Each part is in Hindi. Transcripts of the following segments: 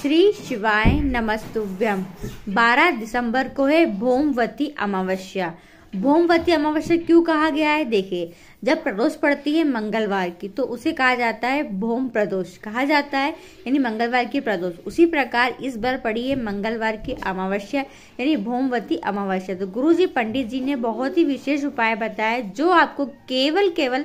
श्री शिवाय नमस्तुभ्यम 12 दिसंबर को है भोमवती अमावस्या भोमवती अमावस्या क्यों कहा गया है देखिए जब प्रदोष पड़ती है मंगलवार की तो उसे कहा जाता है भोम प्रदोष कहा जाता है यानी मंगलवार की प्रदोष उसी प्रकार इस बार पड़ी है मंगलवार की अमावस्या यानी भोमवती अमावस्या तो गुरु जी पंडित जी ने बहुत ही विशेष उपाय बताया जो आपको केवल केवल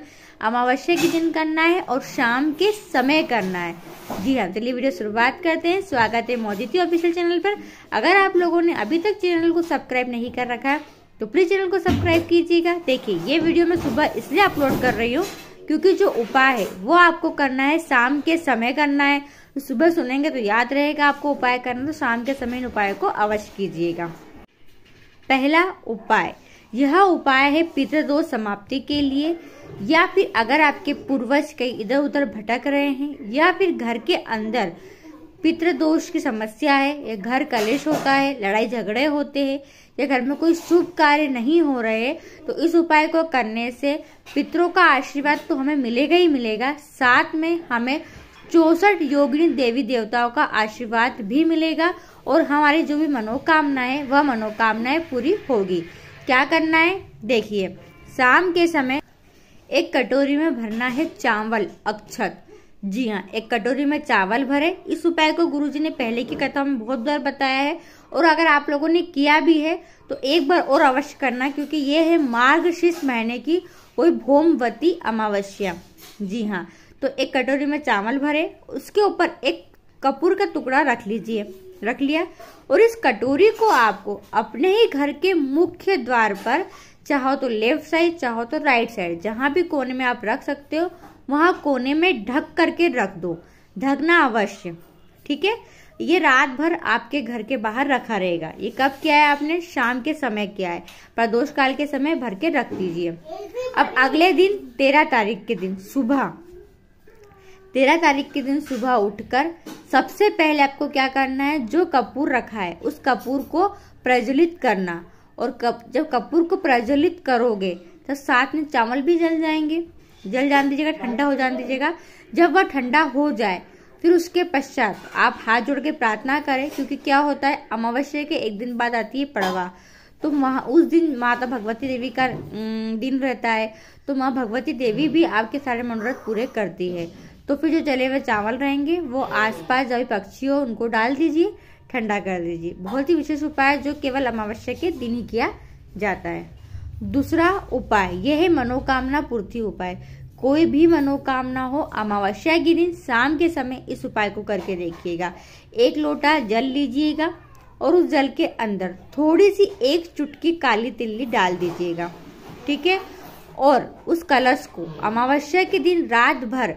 अमावस्या के दिन करना है और शाम के समय करना है जी हाँ चलिए वीडियो शुरुआत करते हैं स्वागत है मोदी ऑफिशियल चैनल पर अगर आप लोगों ने अभी तक चैनल को सब्सक्राइब नहीं कर रखा है तो प्लीज़ चैनल को सब्सक्राइब कीजिएगा देखिए ये वीडियो मैं सुबह इसलिए अपलोड कर रही हूँ क्योंकि जो उपाय है वो आपको करना है शाम के समय करना है तो सुबह सुनेंगे तो याद रहेगा आपको उपाय करना तो शाम के समय इन उपाय को अवश्य कीजिएगा पहला उपाय यह उपाय है पितृदोष समाप्ति के लिए या फिर अगर आपके पूर्वज कहीं इधर उधर भटक रहे हैं या फिर घर के अंदर पितृदोष की समस्या है या घर कलेश होता है लड़ाई झगड़े होते हैं या घर में कोई शुभ कार्य नहीं हो रहे तो इस उपाय को करने से पितरों का आशीर्वाद तो हमें मिलेगा ही मिलेगा साथ में हमें चौसठ योगिनी देवी देवताओं का आशीर्वाद भी मिलेगा और हमारी जो भी मनोकामना है वह मनोकामनाएं पूरी होगी क्या करना है देखिए शाम के समय एक कटोरी में भरना है चावल अक्षत जी हाँ एक कटोरी में चावल भरे इस उपाय को गुरुजी ने पहले की कथा में बहुत बार बताया है और अगर आप लोगों ने किया भी है तो एक बार और अवश्य करना क्योंकि ये है मार्गशीर्ष महीने की कोई भोमवती अमावस्या जी हाँ तो एक कटोरी में चावल भरे उसके ऊपर एक कपूर का टुकड़ा रख लीजिए रख लिया और इस कटोरी को आपको अपने ही घर के मुख्य द्वार पर चाहो तो लेफ्ट साइड चाहो तो राइट साइड जहाँ भी कोने में आप रख सकते हो वहाँ कोने में ढक करके रख दो ढकना अवश्य ठीक है ये रात भर आपके घर के बाहर रखा रहेगा ये कब किया है आपने शाम के समय किया है प्रदोष काल के समय भर के रख दीजिए अब अगले दिन तेरह तारीख के दिन सुबह तेरह तारीख के दिन सुबह उठकर सबसे पहले आपको क्या करना है जो कपूर रखा है उस कपूर को प्रज्वलित करना और कप जब कपूर को प्रज्वलित करोगे तो साथ में चावल भी जल जाएंगे जल जान दीजिएगा ठंडा हो जान दीजिएगा जब वह ठंडा हो जाए फिर उसके पश्चात आप हाथ जोड़ के प्रार्थना करें क्योंकि क्या होता है अमावस्या के एक दिन बाद आती है पड़वा तो वहाँ उस दिन माता भगवती देवी का दिन रहता है तो माँ भगवती देवी भी आपके सारे मनोरथ पूरे करती है तो फिर जो जले हुए चावल रहेंगे वो आसपास जो पक्षी हो उनको डाल दीजिए ठंडा कर दीजिए बहुत ही विशेष उपाय जो केवल अमावस्या के दिन ही किया जाता है दूसरा उपाय यह है मनोकामना पूर्ति उपाय कोई भी मनोकामना हो अमावस्या के दिन शाम के समय इस उपाय को करके देखिएगा एक लोटा जल लीजिएगा और उस जल के अंदर थोड़ी सी एक चुटकी काली तिल्ली डाल दीजिएगा ठीक है और उस कलश को अमावस्या के दिन रात भर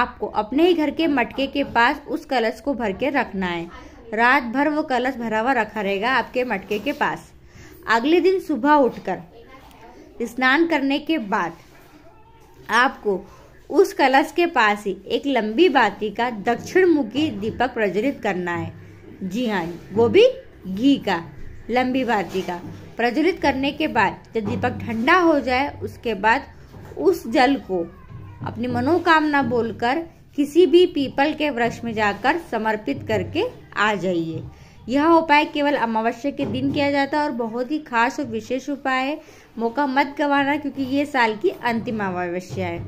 आपको अपने ही घर के मटके के पास उस कलश को भर के रखना है रात भर वो कलश भरा हुआ रखा रहेगा आपके मटके के पास अगले दिन सुबह उठकर स्नान करने के बाद आपको उस कलश के पास ही एक लंबी बाती का दक्षिण मुखी दीपक प्रज्वलित करना है जी हाँ वो भी घी का लंबी बाती का प्रज्वलित करने के बाद जब दीपक ठंडा हो जाए उसके बाद उस जल को अपनी मनोकामना बोलकर किसी भी पीपल के वृक्ष में जाकर समर्पित करके आ जाइए यह उपाय केवल अमावस्या के दिन किया जाता है और बहुत ही खास और विशेष उपाय है मौका मत गंवाना क्योंकि ये साल की अंतिम अमावस्या है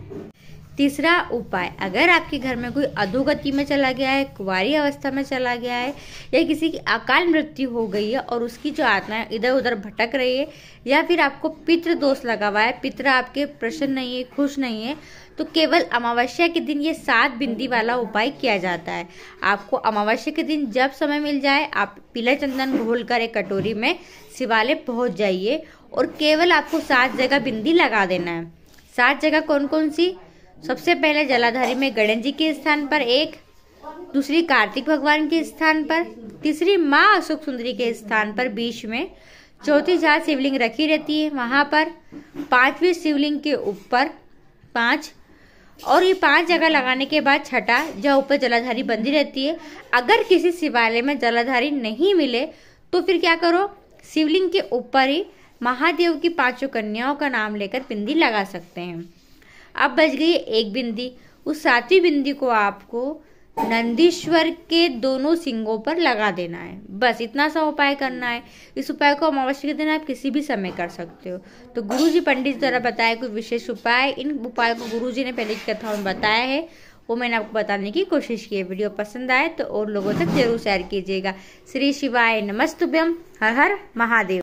तीसरा उपाय अगर आपके घर में कोई अधोगति में चला गया है कुंवारी अवस्था में चला गया है या किसी की अकाल मृत्यु हो गई है और उसकी जो आत्मा इधर उधर भटक रही है या फिर आपको पितृ दोष लगा हुआ है पितृ आपके प्रसन्न नहीं है खुश नहीं है तो केवल अमावस्या के दिन ये सात बिंदी वाला उपाय किया जाता है आपको अमावस्या के दिन जब समय मिल जाए आप पीला चंदन घोल कर एक कटोरी में शिवालय पहुंच जाइए और केवल आपको सात जगह बिंदी लगा देना है सात जगह कौन कौन सी सबसे पहले जलाधारी में गणेश जी के स्थान पर एक दूसरी कार्तिक भगवान के स्थान पर तीसरी माँ अशोक सुंदरी के स्थान पर बीच में चौथी जहाँ शिवलिंग रखी रहती है वहाँ पर पांचवी शिवलिंग के ऊपर पांच और ये पांच जगह लगाने के बाद छठा जहाँ ऊपर जलाधारी बंदी रहती है अगर किसी शिवालय में जलाधारी नहीं मिले तो फिर क्या करो शिवलिंग के ऊपर ही महादेव की पांचों कन्याओं का नाम लेकर पिंदी लगा सकते हैं अब बच गई एक बिंदी उस सातवीं बिंदी को आपको नंदीश्वर के दोनों सिंगों पर लगा देना है बस इतना सा उपाय करना है इस उपाय को अमावस्या के दिन आप किसी भी समय कर सकते हो तो गुरु जी पंडित द्वारा बताए कोई विशेष उपाय इन उपाय को गुरु जी ने पहले की कथाओं में बताया है वो मैंने आपको बताने की कोशिश की है वीडियो पसंद आए तो और लोगों तक जरूर शेयर कीजिएगा श्री शिवाय नमस्तुभ्यम हर हर महादेव